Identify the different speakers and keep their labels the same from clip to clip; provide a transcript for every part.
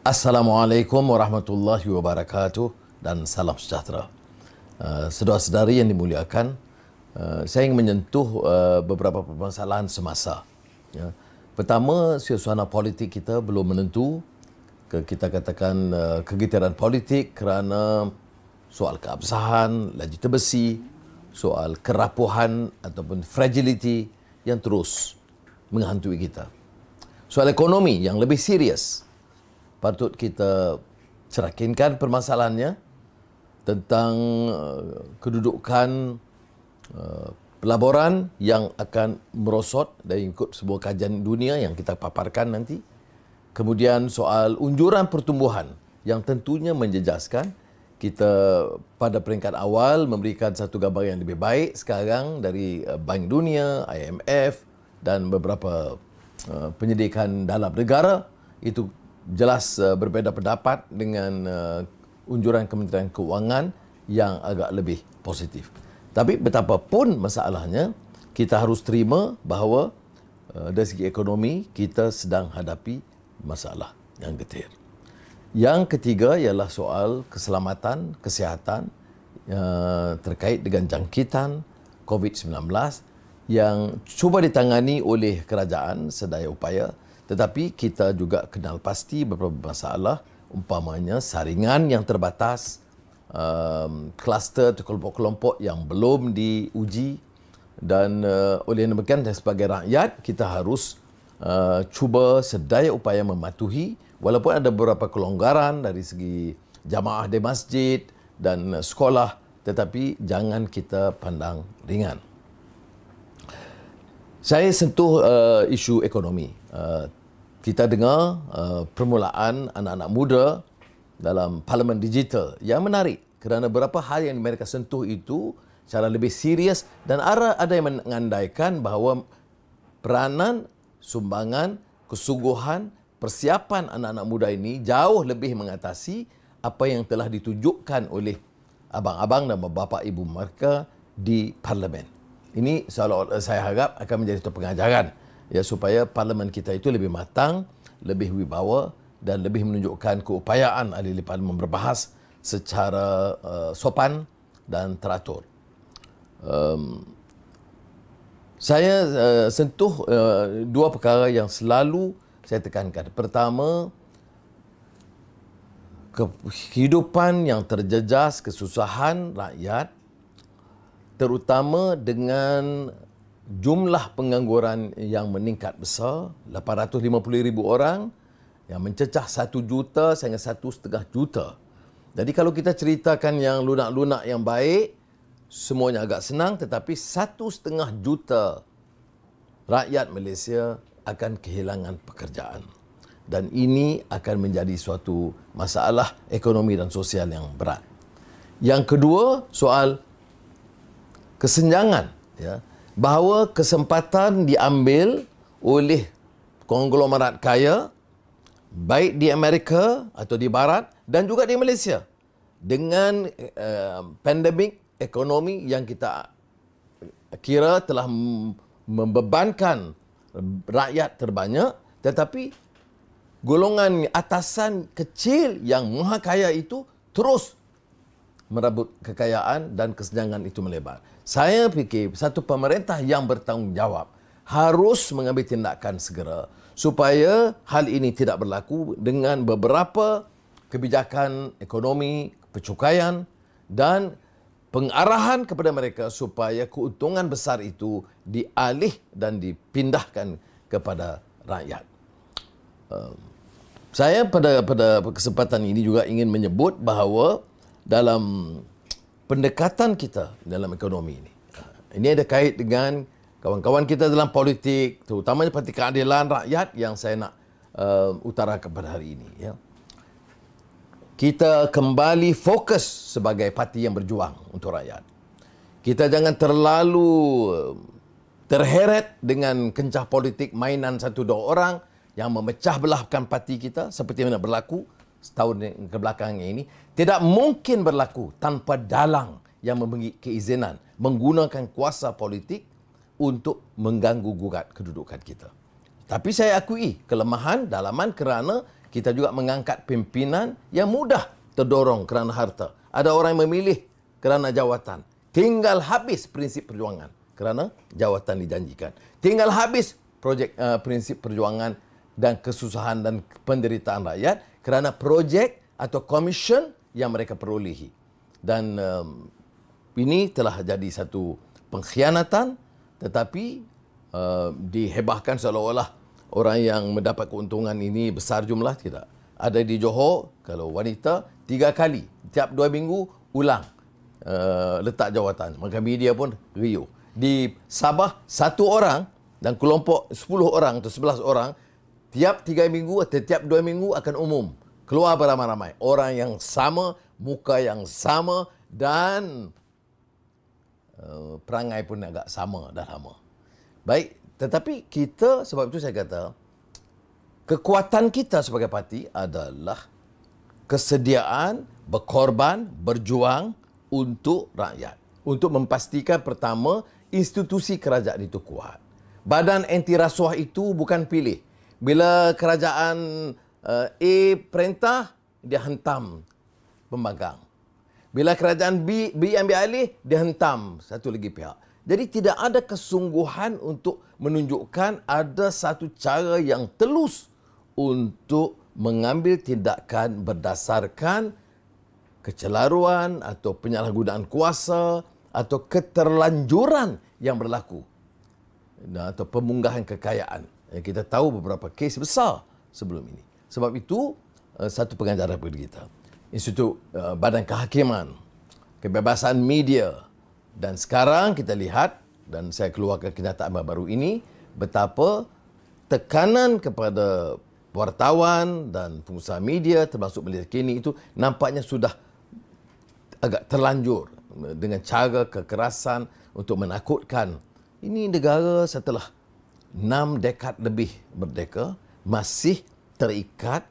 Speaker 1: Assalamualaikum warahmatullahi wabarakatuh dan salam sejahtera. Uh, eh, Saudara-saudari yang dimuliakan, uh, saya ingin menyentuh uh, beberapa permasalahan semasa. Ya. Pertama, suasana politik kita belum menentu. Ke, kita katakan uh, kegitaran politik kerana soal keabsahan, tebesi, soal kerapuhan ataupun fragility yang terus menghantui kita. Soal ekonomi yang lebih serius, patut kita cerakinkan permasalahannya tentang eh, kedudukan eh, pelaburan yang akan merosot dan ikut sebuah kajian dunia yang kita paparkan nanti. Kemudian soal unjuran pertumbuhan yang tentunya menjejaskan kita pada peringkat awal memberikan satu gambar yang lebih baik sekarang dari eh, Bank Dunia, IMF dan beberapa penyediaan dalam negara itu jelas eh, berbeza pendapat dengan eh, unjuran Kementerian Keuangan yang agak lebih positif. Tapi betapapun masalahnya, kita harus terima bahawa eh, dari segi ekonomi kita sedang hadapi masalah yang getir. Yang ketiga ialah soal keselamatan, kesihatan terkait dengan jangkitan COVID-19 yang cuba ditangani oleh kerajaan sedaya upaya. Tetapi kita juga kenal pasti beberapa masalah umpamanya saringan yang terbatas, um, kluster um, kelompok-kelompok yang belum diuji dan uh, oleh demikian sebagai rakyat kita harus uh, cuba sedaya upaya mematuhi walaupun ada beberapa kelonggaran dari segi jamaah di masjid dan uh, sekolah tetapi jangan kita pandang ringan. Saya sentuh uh, isu ekonomi. Uh, kita dengar uh, permulaan anak-anak muda dalam parlimen digital yang menarik kerana beberapa hal yang mereka sentuh itu secara lebih serius dan ada ada yang mengandaikan bahawa peranan sumbangan kesungguhan persiapan anak-anak muda ini jauh lebih mengatasi apa yang telah ditunjukkan oleh abang-abang dan bapa ibu mereka di parlimen. Ini saya harap akan menjadi satu pengajaran ya supaya parlimen kita itu lebih matang, lebih wibawa dan lebih menunjukkan keupayaan ahli-ahli parlimen berbahas secara uh, sopan dan teratur. Um, saya uh, sentuh uh, dua perkara yang selalu saya tekankan. Pertama, kehidupan yang terjejas kesusahan rakyat terutama dengan jumlah pengangguran yang meningkat besar 850 ribu orang yang mencecah 1 juta sehingga 1.5 juta jadi kalau kita ceritakan yang lunak-lunak yang baik semuanya agak senang tetapi 1.5 juta rakyat Malaysia akan kehilangan pekerjaan dan ini akan menjadi suatu masalah ekonomi dan sosial yang berat. Yang kedua, soal kesenjangan ya bahawa kesempatan diambil oleh konglomerat kaya baik di Amerika atau di barat dan juga di Malaysia dengan uh, pandemik ekonomi yang kita kira telah membebankan rakyat terbanyak tetapi golongan atasan kecil yang maha kaya itu terus merebut kekayaan dan kesenjangan itu melebar. Saya fikir satu pemerintah yang bertanggungjawab harus mengambil tindakan segera supaya hal ini tidak berlaku dengan beberapa kebijakan ekonomi, pencukaian dan pengarahan kepada mereka supaya keuntungan besar itu dialih dan dipindahkan kepada rakyat. Ehm, saya pada pada kesempatan ini juga ingin menyebut bahawa dalam pendekatan kita dalam ekonomi ini. Ini ada kait dengan kawan-kawan kita dalam politik, terutamanya Parti Keadilan Rakyat yang saya nak uh, utarakan pada hari ini. Ya. Kita kembali fokus sebagai parti yang berjuang untuk rakyat. Kita jangan terlalu uh, terheret dengan kencah politik mainan satu dua orang yang memecah belahkan parti kita seperti mana berlaku setahun kebelakangan ini tidak mungkin berlaku tanpa dalang yang memberi keizinan menggunakan kuasa politik untuk mengganggu gugat kedudukan kita. Tapi saya akui kelemahan dalaman kerana kita juga mengangkat pimpinan yang mudah terdorong kerana harta. Ada orang yang memilih kerana jawatan. Tinggal habis prinsip perjuangan kerana jawatan dijanjikan. Tinggal habis projek uh, prinsip perjuangan dan kesusahan dan penderitaan rakyat kerana projek atau komision yang mereka perolehi. Dan um, ini telah jadi satu pengkhianatan tetapi uh, dihebahkan seolah-olah orang yang mendapat keuntungan ini besar jumlah tidak. Ada di Johor, kalau wanita, tiga kali. Tiap dua minggu, ulang. Uh, letak jawatan. Maka media pun riuh. Di Sabah, satu orang dan kelompok sepuluh orang atau sebelas orang tiap tiga minggu atau tiap dua minggu akan umum. Keluar beramai-ramai. Orang yang sama, muka yang sama dan uh, perangai pun agak sama dah lama. Baik, tetapi kita sebab itu saya kata kekuatan kita sebagai parti adalah kesediaan berkorban, berjuang untuk rakyat. Untuk memastikan pertama institusi kerajaan itu kuat. Badan anti rasuah itu bukan pilih bila kerajaan uh, A perintah, dia hentam pembagang. Bila kerajaan B, B ambil alih, dia hentam satu lagi pihak. Jadi tidak ada kesungguhan untuk menunjukkan ada satu cara yang telus untuk mengambil tindakan berdasarkan kecelaruan atau penyalahgunaan kuasa atau keterlanjuran yang berlaku atau pemunggahan kekayaan. Yang eh, kita tahu beberapa kes besar sebelum ini. Sebab itu, eh, satu pengajaran bagi kita. Institut eh, Badan Kehakiman, Kebebasan Media. Dan sekarang kita lihat, dan saya keluarkan kenyataan baru ini, betapa tekanan kepada wartawan dan pengusaha media termasuk media kini itu nampaknya sudah agak terlanjur dengan cara kekerasan untuk menakutkan. Ini negara setelah enam dekad lebih merdeka masih terikat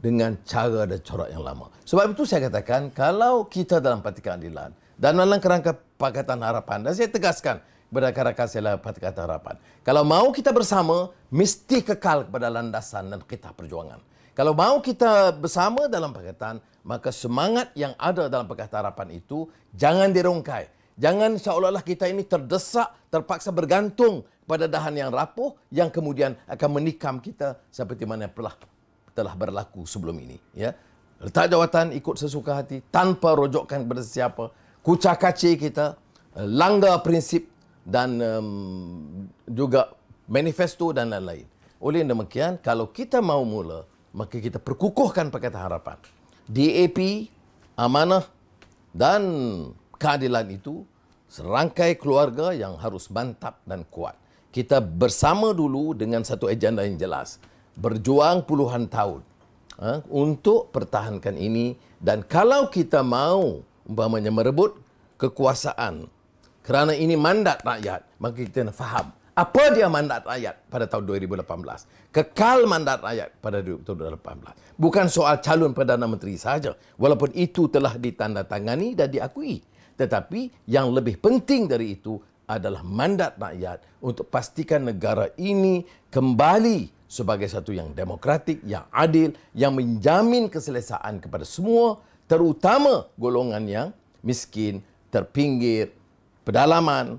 Speaker 1: dengan cara dan corak yang lama. Sebab itu saya katakan kalau kita dalam parti keadilan dan dalam kerangka Pakatan Harapan dan saya tegaskan kepada rakan saya dalam Pakatan Harapan. Kalau mau kita bersama, mesti kekal kepada landasan dan kita perjuangan. Kalau mau kita bersama dalam pakatan, maka semangat yang ada dalam Pakatan Harapan itu jangan dirongkai. Jangan seolah-olah kita ini terdesak, terpaksa bergantung pada dahan yang rapuh yang kemudian akan menikam kita seperti mana telah telah berlaku sebelum ini. Ya. Letak jawatan ikut sesuka hati tanpa rojokkan kepada siapa. Kucak kaci kita, eh, langgar prinsip dan um, juga manifesto dan lain-lain. Oleh demikian, kalau kita mau mula, maka kita perkukuhkan Pakatan Harapan. DAP, Amanah dan keadilan itu serangkai keluarga yang harus mantap dan kuat. Kita bersama dulu dengan satu agenda yang jelas. Berjuang puluhan tahun ha, untuk pertahankan ini. Dan kalau kita mahu, umpamanya merebut kekuasaan kerana ini mandat rakyat, maka kita nak faham apa dia mandat rakyat pada tahun 2018. Kekal mandat rakyat pada tahun 2018. Bukan soal calon Perdana Menteri saja, walaupun itu telah ditandatangani dan diakui. Tetapi yang lebih penting dari itu adalah mandat rakyat untuk pastikan negara ini kembali sebagai satu yang demokratik, yang adil, yang menjamin keselesaan kepada semua, terutama golongan yang miskin, terpinggir, pedalaman,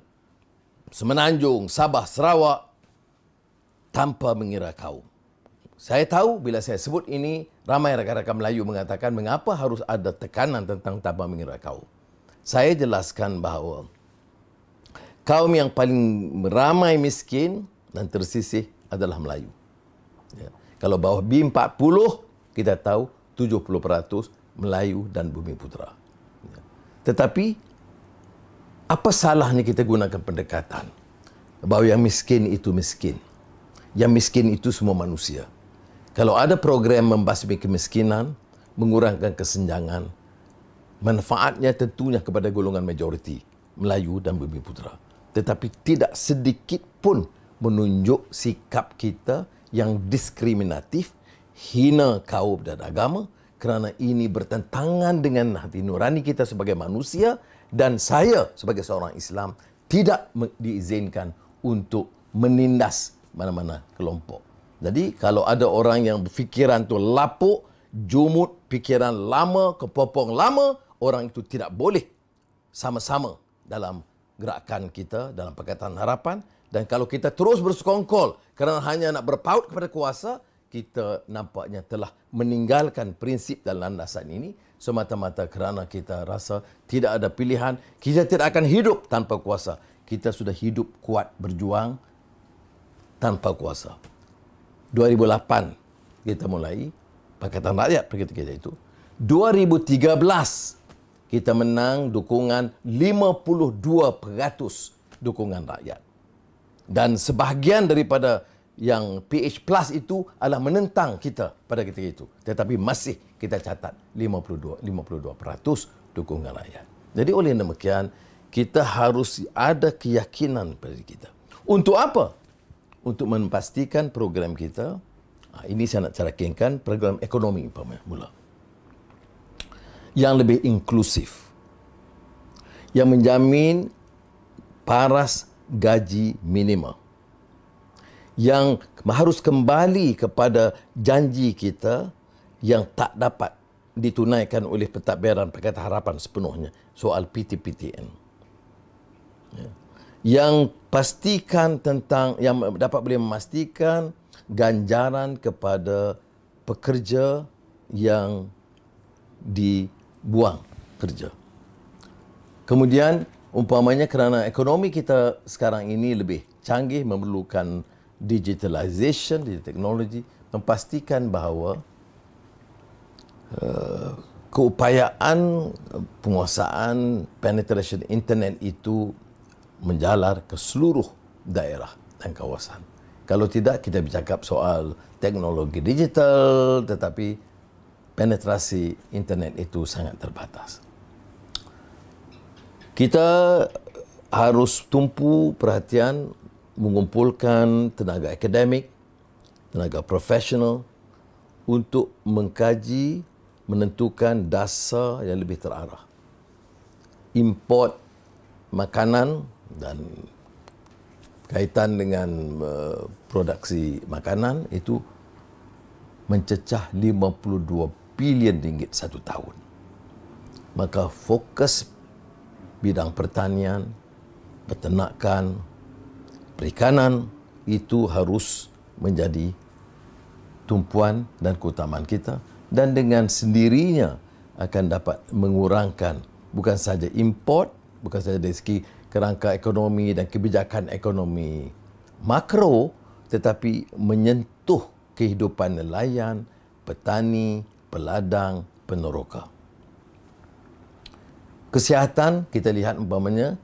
Speaker 1: semenanjung, Sabah, Sarawak, tanpa mengira kaum. Saya tahu bila saya sebut ini, ramai rakan-rakan Melayu mengatakan mengapa harus ada tekanan tentang tanpa mengira kaum saya jelaskan bahawa kaum yang paling ramai miskin dan tersisih adalah Melayu. Ya. Kalau bawah B40, kita tahu 70% Melayu dan Bumi Putera. Ya. Tetapi, apa salahnya kita gunakan pendekatan? Bahawa yang miskin itu miskin. Yang miskin itu semua manusia. Kalau ada program membasmi kemiskinan, mengurangkan kesenjangan, manfaatnya tentunya kepada golongan majoriti Melayu dan Bumi Putera. Tetapi tidak sedikit pun menunjuk sikap kita yang diskriminatif, hina kaum dan agama kerana ini bertentangan dengan hati nurani kita sebagai manusia dan saya sebagai seorang Islam tidak diizinkan untuk menindas mana-mana kelompok. Jadi kalau ada orang yang berfikiran tu lapuk, jumut, fikiran lama, kepopong lama, orang itu tidak boleh sama-sama dalam gerakan kita, dalam perkataan harapan. Dan kalau kita terus bersekongkol kerana hanya nak berpaut kepada kuasa, kita nampaknya telah meninggalkan prinsip dan landasan ini semata-mata kerana kita rasa tidak ada pilihan. Kita tidak akan hidup tanpa kuasa. Kita sudah hidup kuat berjuang tanpa kuasa. 2008 kita mulai Pakatan Rakyat pergi ketika itu. 2013 kita menang dukungan 52% dukungan rakyat. Dan sebahagian daripada yang PH Plus itu adalah menentang kita pada ketika itu. Tetapi masih kita catat 52, 52% dukungan rakyat. Jadi oleh demikian, kita harus ada keyakinan pada kita. Untuk apa? Untuk memastikan program kita, ah, ini saya nak cerakinkan program ekonomi mula yang lebih inklusif yang menjamin paras gaji minima yang harus kembali kepada janji kita yang tak dapat ditunaikan oleh pentadbiran Pakatan Harapan sepenuhnya soal PTPTN ya. yang pastikan tentang yang dapat boleh memastikan ganjaran kepada pekerja yang di buang kerja. Kemudian umpamanya kerana ekonomi kita sekarang ini lebih canggih memerlukan digitalisation, digital teknologi memastikan bahawa uh, keupayaan penguasaan penetration internet itu menjalar ke seluruh daerah dan kawasan. Kalau tidak kita bercakap soal teknologi digital tetapi penetrasi internet itu sangat terbatas. Kita harus tumpu perhatian mengumpulkan tenaga akademik, tenaga profesional untuk mengkaji, menentukan dasar yang lebih terarah. Import makanan dan kaitan dengan eh, produksi makanan itu mencecah bilion ringgit satu tahun. Maka fokus bidang pertanian, peternakan, perikanan itu harus menjadi tumpuan dan keutamaan kita dan dengan sendirinya akan dapat mengurangkan bukan saja import, bukan saja dari segi kerangka ekonomi dan kebijakan ekonomi makro tetapi menyentuh kehidupan nelayan, petani, peladang peneroka. Kesihatan kita lihat umpamanya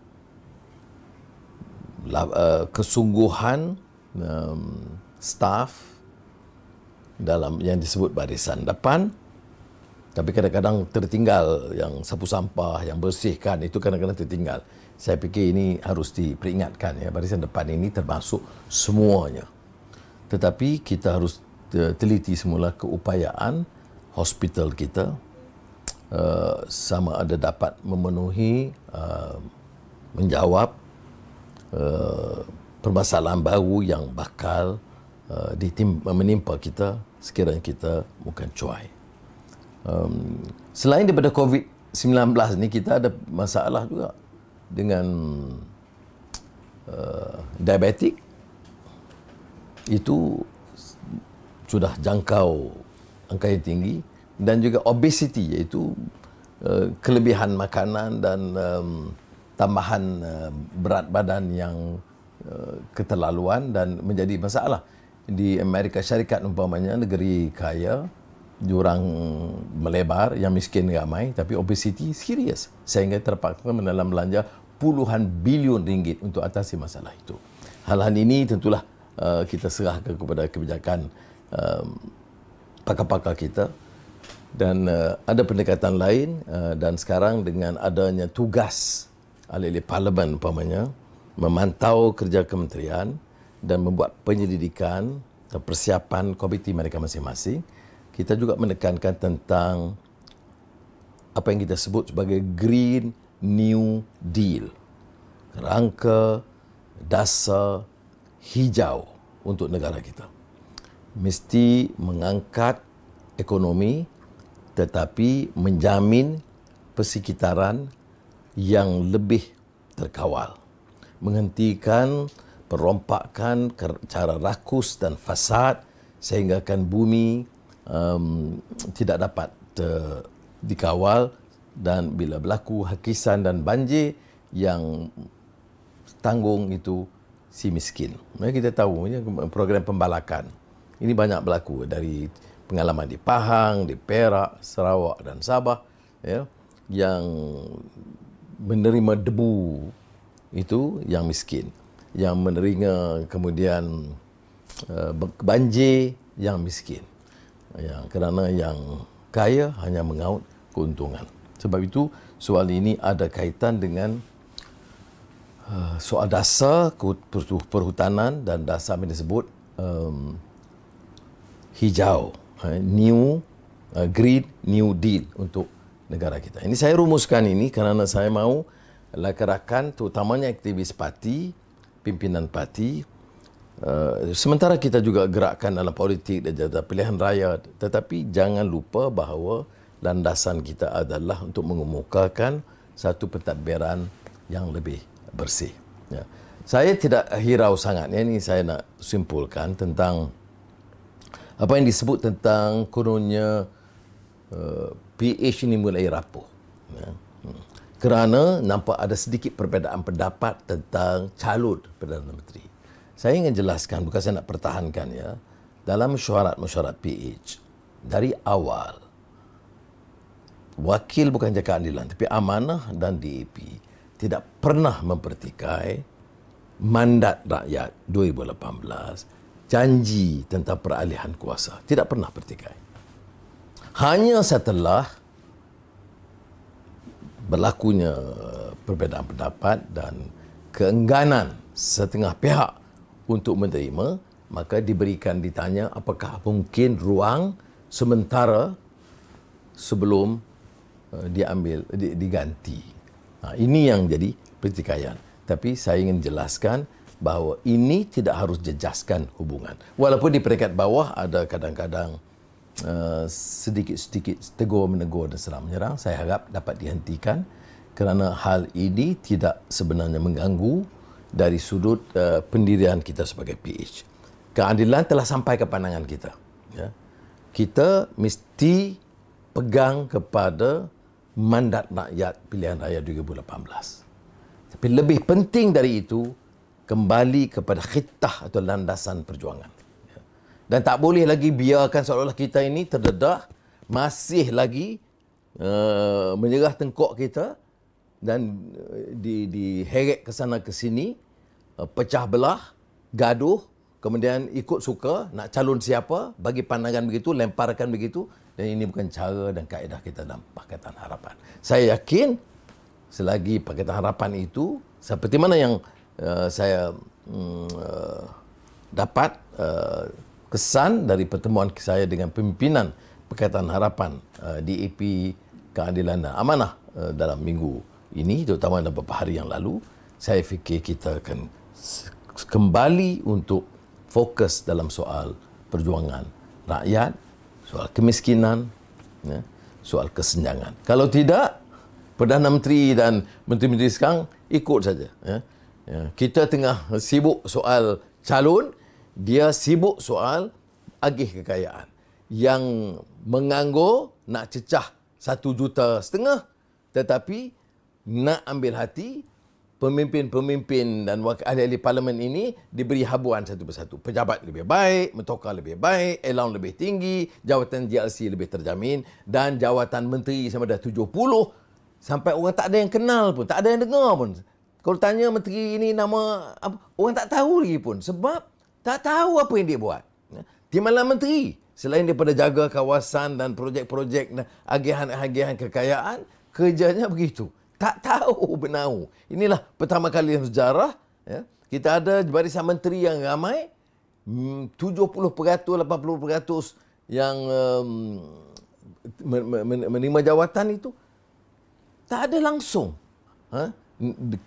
Speaker 1: eh, kesungguhan um, staff dalam yang disebut barisan depan tapi kadang-kadang tertinggal yang sapu sampah yang bersihkan itu kadang-kadang tertinggal. Saya fikir ini harus diperingatkan ya barisan depan ini termasuk semuanya. Tetapi kita harus teliti semula keupayaan hospital kita uh, sama ada dapat memenuhi uh, menjawab uh, permasalahan baru yang bakal uh, ditim- menimpa kita sekiranya kita bukan cuai. Um, selain daripada COVID-19 ni kita ada masalah juga dengan uh, diabetik itu sudah jangkau Angka yang tinggi dan juga obesiti iaitu eh, kelebihan makanan dan tambahan berat badan yang eh, keterlaluan dan menjadi masalah di Amerika Syarikat umpamanya negeri kaya jurang melebar yang miskin ramai tapi obesiti serius sehingga terpaksa menelan belanja puluhan bilion ringgit untuk atasi masalah itu hal-hal ini tentulah eh, kita serahkan kepada kebijakan pakar-pakar kita dan uh, ada pendekatan lain uh, dan sekarang dengan adanya tugas ahli-ahli parlimen umpamanya memantau kerja kementerian dan membuat penyelidikan dan persiapan komiti mereka masing-masing kita juga menekankan tentang apa yang kita sebut sebagai Green New Deal. Rangka dasar hijau untuk negara kita mesti mengangkat ekonomi tetapi menjamin persekitaran yang lebih terkawal menghentikan perompakan cara rakus dan fasad sehingga kan bumi um, tidak dapat ter- dikawal dan bila berlaku hakisan dan banjir yang tanggung itu si miskin. Kita tahu program pembalakan. Ini banyak berlaku dari pengalaman di Pahang, di Perak, Sarawak dan Sabah ya, yang menerima debu itu yang miskin. Yang menerima kemudian uh, banjir yang miskin. Ya, kerana yang kaya hanya mengaut keuntungan. Sebab itu soal ini ada kaitan dengan eh, soal dasar perhutanan dan dasar yang disebut um, hijau, ha, new uh, green new deal untuk negara kita. Ini saya rumuskan ini kerana saya mahu lakarakan terutamanya aktivis parti, pimpinan parti. Uh, sementara kita juga gerakkan dalam politik dan jadual pilihan raya, Tetapi jangan lupa bahawa landasan kita adalah untuk mengemukakan satu pentadbiran yang lebih bersih. Ya. Saya tidak hirau sangatnya Ini saya nak simpulkan tentang apa yang disebut tentang kononnya uh, PH ini mulai rapuh. Ya. Hmm. Kerana nampak ada sedikit perbezaan pendapat tentang calon Perdana Menteri. Saya ingin jelaskan, bukan saya nak pertahankan ya. Dalam syarat mesyuarat PH, dari awal, wakil bukan jaga andilan, tapi amanah dan DAP tidak pernah mempertikai mandat rakyat 2018 janji tentang peralihan kuasa. Tidak pernah bertikai. Hanya setelah berlakunya perbezaan pendapat dan keengganan setengah pihak untuk menerima, maka diberikan ditanya apakah mungkin ruang sementara sebelum eh, diambil diganti. Ha, ini yang jadi pertikaian. Tapi saya ingin jelaskan bahawa ini tidak harus jejaskan hubungan. Walaupun di peringkat bawah ada kadang-kadang uh, sedikit-sedikit tegur-menegur dan serang menyerang, saya harap dapat dihentikan kerana hal ini tidak sebenarnya mengganggu dari sudut uh, pendirian kita sebagai PH. Keadilan telah sampai ke pandangan kita. Ya. Kita mesti pegang kepada mandat rakyat pilihan raya 2018. Tapi lebih penting dari itu, kembali kepada khitah atau landasan perjuangan. Ya. Dan tak boleh lagi biarkan seolah-olah kita ini terdedah, masih lagi uh, menyerah tengkok kita dan eh, di diheret ke sana ke sini eh, pecah belah gaduh kemudian ikut suka nak calon siapa bagi pandangan begitu lemparkan begitu dan ini bukan cara dan kaedah kita dalam pakatan harapan saya yakin selagi pakatan harapan itu seperti mana yang Eh, saya hmm, uh, dapat uh, kesan dari pertemuan saya dengan pimpinan Perkaitan Harapan uh, DAP Keadilan dan Amanah uh, dalam minggu ini terutama dalam beberapa hari yang lalu saya fikir kita akan kembali untuk fokus dalam soal perjuangan rakyat, soal kemiskinan, ya, soal kesenjangan. Kalau tidak, Perdana Menteri dan Menteri-Menteri sekarang ikut saja. Ya. Ya, kita tengah sibuk soal calon, dia sibuk soal agih kekayaan. Yang menganggur nak cecah satu juta setengah tetapi nak ambil hati pemimpin-pemimpin dan ahli-ahli parlimen ini diberi habuan satu persatu. Pejabat lebih baik, metoka lebih baik, elaun lebih tinggi, jawatan GLC lebih terjamin dan jawatan menteri sama ada 70 sampai orang tak ada yang kenal pun, tak ada yang dengar pun. Kalau tanya menteri ini nama apa, orang tak tahu lagi pun sebab tak tahu apa yang dia buat. Ya. Di mana menteri selain daripada jaga kawasan dan projek-projek agihan-agihan kekayaan, kerjanya begitu. Tak tahu benau. Inilah pertama kali dalam sejarah ya, kita ada barisan menteri yang ramai 70% hmm, 80% yang um, menerima jawatan itu tak ada langsung. Ha?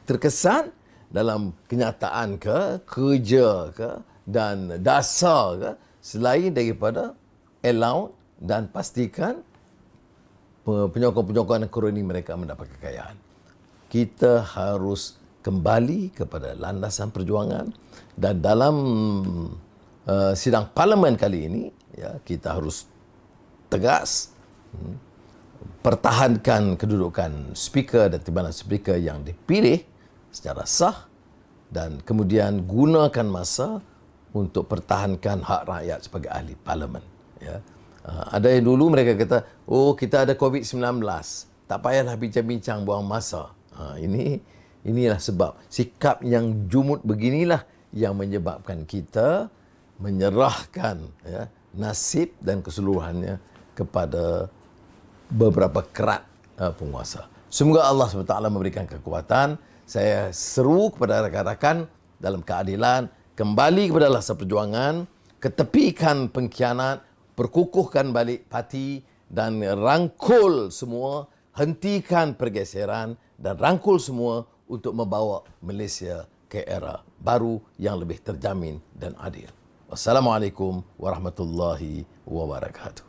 Speaker 1: terkesan dalam kenyataan ke, kerja ke dan dasar ke selain daripada allow dan pastikan penyokong-penyokongan ini mereka mendapat kekayaan. Kita harus kembali kepada landasan perjuangan dan dalam uh, sidang parlimen kali ini ya kita harus tegas hmm, pertahankan kedudukan speaker dan timbalan speaker yang dipilih secara sah dan kemudian gunakan masa untuk pertahankan hak rakyat sebagai ahli parlimen. Ya. Ah, ada yang dulu mereka kata, oh kita ada COVID-19, tak payahlah bincang-bincang buang masa. Ha, ini inilah sebab sikap yang jumut beginilah yang menyebabkan kita menyerahkan ya, nasib dan keseluruhannya kepada beberapa kerat uh, penguasa. Semoga Allah SWT memberikan kekuatan. Saya seru kepada rakan-rakan dalam keadilan. Kembali kepada lasa perjuangan. Ketepikan pengkhianat. Perkukuhkan balik parti. Dan rangkul semua. Hentikan pergeseran. Dan rangkul semua untuk membawa Malaysia ke era baru yang lebih terjamin dan adil. Wassalamualaikum warahmatullahi wabarakatuh.